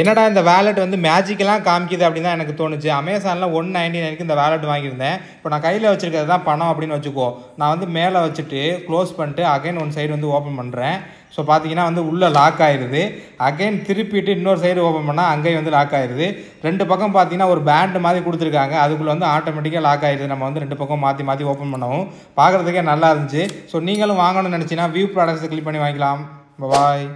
என்னடா இந்த வேலெட் வந்து மேஜிக்கெலாம் காமிக்குது அப்படின்னு தான் எனக்கு தோணுச்சு அமேசானில் ஒன் நைன்டி நைனுக்கு இந்த வேலெட் வாங்கியிருந்தேன் இப்போ நான் கையில் வச்சுருக்கிறது தான் பணம் அப்படின்னு வச்சுக்கோ நான் வந்து மேலே வச்சுட்டு க்ளோஸ் பண்ணிட்டு அகைன் ஒன் சைடு வந்து ஓப்பன் பண்ணுறேன் ஸோ பார்த்தீங்கன்னா வந்து உள்ளே லாக் ஆயிடுது அகைன் திருப்பிட்டு இன்னொரு சைடு ஓப்பன் பண்ணால் அங்கேயும் வந்து லாக் ஆயிடுது ரெண்டு பக்கம் பார்த்தீங்கன்னா ஒரு பேண்ட் மாதிரி கொடுத்துருக்காங்க அதுக்குள்ளே வந்து ஆட்டோமேட்டிக்காக லாக் ஆயிடுது நம்ம வந்து ரெண்டு பக்கம் மாற்றி மாற்றி ஓப்பன் பண்ணவும் பார்க்குறதுக்கே நல்லா இருந்துச்சு ஸோ நீங்களும் வாங்கணும்னு நினச்சின்னா வியூ ப்ராடக்ட்ஸை கிளிக் பண்ணி வாங்கிக்கலாம் பாய்